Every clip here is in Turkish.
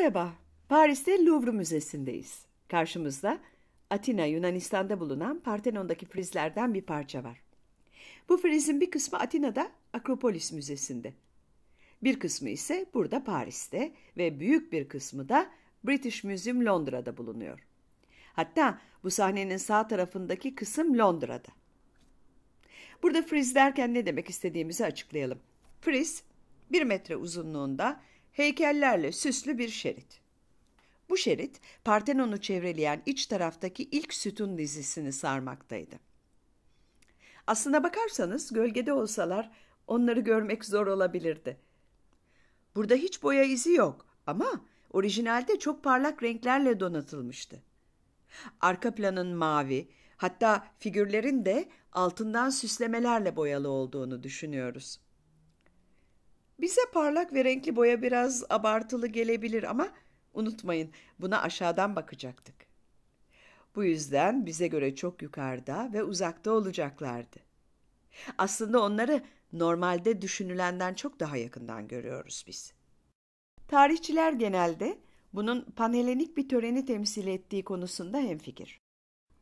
Merhaba, Paris'te Louvre Müzesi'ndeyiz. Karşımızda Atina, Yunanistan'da bulunan Partenon'daki frizlerden bir parça var. Bu frizin bir kısmı Atina'da Akropolis Müzesi'nde. Bir kısmı ise burada Paris'te ve büyük bir kısmı da British Museum Londra'da bulunuyor. Hatta bu sahnenin sağ tarafındaki kısım Londra'da. Burada friz derken ne demek istediğimizi açıklayalım. Friz, bir metre uzunluğunda heykellerle süslü bir şerit. Bu şerit Partenon'u çevreleyen iç taraftaki ilk sütun dizisini sarmaktaydı. Aslına bakarsanız gölgede olsalar onları görmek zor olabilirdi. Burada hiç boya izi yok ama orijinalde çok parlak renklerle donatılmıştı. Arka planın mavi, hatta figürlerin de altından süslemelerle boyalı olduğunu düşünüyoruz. Bize parlak ve renkli boya biraz abartılı gelebilir ama unutmayın buna aşağıdan bakacaktık. Bu yüzden bize göre çok yukarıda ve uzakta olacaklardı. Aslında onları normalde düşünülenden çok daha yakından görüyoruz biz. Tarihçiler genelde bunun panhelenik bir töreni temsil ettiği konusunda hemfikir.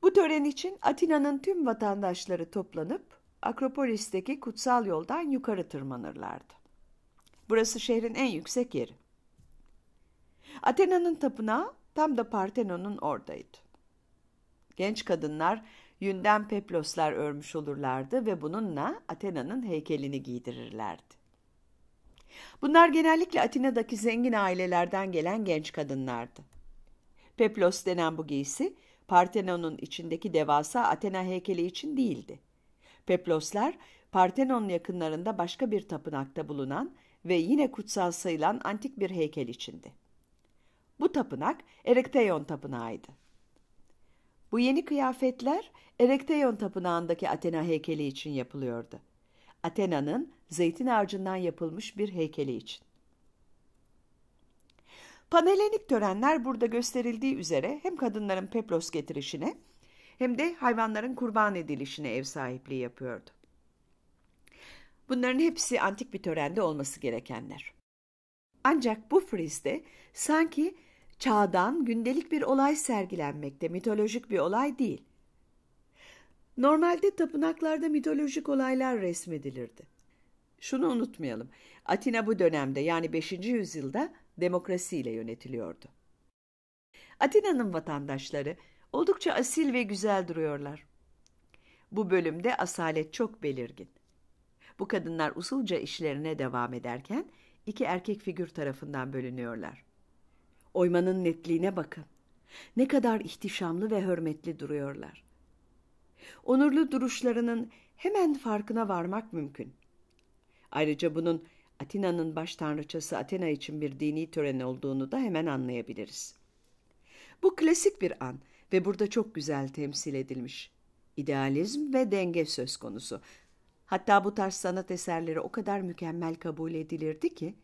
Bu tören için Atina'nın tüm vatandaşları toplanıp Akropolis'teki kutsal yoldan yukarı tırmanırlardı. Burası şehrin en yüksek yeri. Athena'nın tapınağı tam da Parthenon'un oradaydı. Genç kadınlar yünden peploslar örmüş olurlardı ve bununla Athena'nın heykelini giydirirlerdi. Bunlar genellikle Atina'daki zengin ailelerden gelen genç kadınlardı. Peplos denen bu giysi Parthenon'un içindeki devasa Athena heykeli için değildi. Peploslar Parthenon yakınlarında başka bir tapınakta bulunan ve yine kutsal sayılan antik bir heykel içindi. Bu tapınak Erekteyon tapınağıydı. Bu yeni kıyafetler Erekteyon tapınağındaki Athena heykeli için yapılıyordu. Athena'nın zeytin ağacından yapılmış bir heykeli için. Panelenik törenler burada gösterildiği üzere hem kadınların peplos getirişine hem de hayvanların kurban edilişine ev sahipliği yapıyordu. Bunların hepsi antik bir törende olması gerekenler. Ancak bu frizde sanki çağdan gündelik bir olay sergilenmekte, mitolojik bir olay değil. Normalde tapınaklarda mitolojik olaylar resmedilirdi. Şunu unutmayalım, Atina bu dönemde yani 5. yüzyılda demokrasiyle yönetiliyordu. Atina'nın vatandaşları oldukça asil ve güzel duruyorlar. Bu bölümde asalet çok belirgin. Bu kadınlar usulca işlerine devam ederken iki erkek figür tarafından bölünüyorlar. Oymanın netliğine bakın. Ne kadar ihtişamlı ve hürmetli duruyorlar. Onurlu duruşlarının hemen farkına varmak mümkün. Ayrıca bunun Atina'nın baş tanrıçası Athena için bir dini tören olduğunu da hemen anlayabiliriz. Bu klasik bir an ve burada çok güzel temsil edilmiş. İdealizm ve denge söz konusu. Hatta bu tarz sanat eserleri o kadar mükemmel kabul edilirdi ki,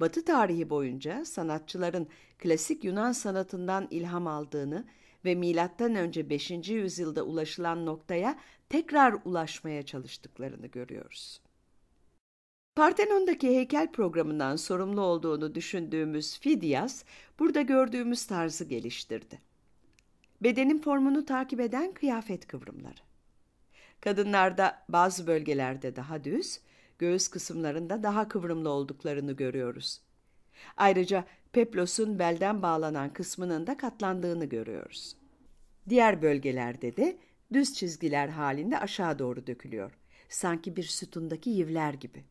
Batı tarihi boyunca sanatçıların klasik Yunan sanatından ilham aldığını ve milattan önce 5. yüzyılda ulaşılan noktaya tekrar ulaşmaya çalıştıklarını görüyoruz. Partenon'daki heykel programından sorumlu olduğunu düşündüğümüz Fidias, burada gördüğümüz tarzı geliştirdi. Bedenin formunu takip eden kıyafet kıvrımları. Kadınlarda bazı bölgelerde daha düz, göğüs kısımlarında daha kıvrımlı olduklarını görüyoruz. Ayrıca peplosun belden bağlanan kısmının da katlandığını görüyoruz. Diğer bölgelerde de düz çizgiler halinde aşağı doğru dökülüyor. Sanki bir sütundaki yivler gibi.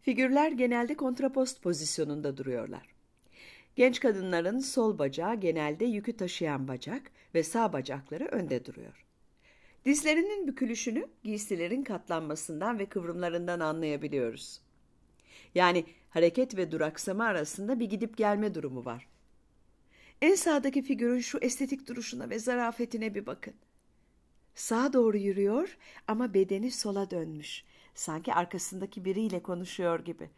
Figürler genelde kontrapost pozisyonunda duruyorlar. Genç kadınların sol bacağı genelde yükü taşıyan bacak ve sağ bacakları önde duruyor. Dizlerinin bükülüşünü giysilerin katlanmasından ve kıvrımlarından anlayabiliyoruz. Yani hareket ve duraksama arasında bir gidip gelme durumu var. En sağdaki figürün şu estetik duruşuna ve zarafetine bir bakın. Sağa doğru yürüyor ama bedeni sola dönmüş. Sanki arkasındaki biriyle konuşuyor gibi.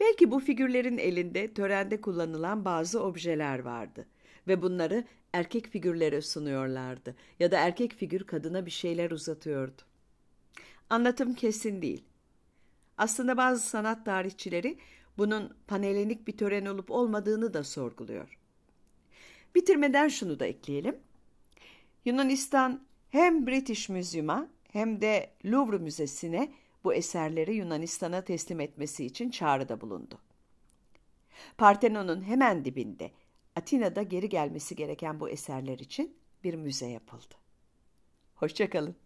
Belki bu figürlerin elinde törende kullanılan bazı objeler vardı ve bunları erkek figürlere sunuyorlardı ya da erkek figür kadına bir şeyler uzatıyordu. Anlatım kesin değil. Aslında bazı sanat tarihçileri bunun panelenik bir tören olup olmadığını da sorguluyor. Bitirmeden şunu da ekleyelim. Yunanistan hem British Museum'a hem de Louvre Müzesi'ne bu eserleri Yunanistan'a teslim etmesi için çağrıda bulundu. Partenon'un hemen dibinde Atina'da geri gelmesi gereken bu eserler için bir müze yapıldı. Hoşçakalın.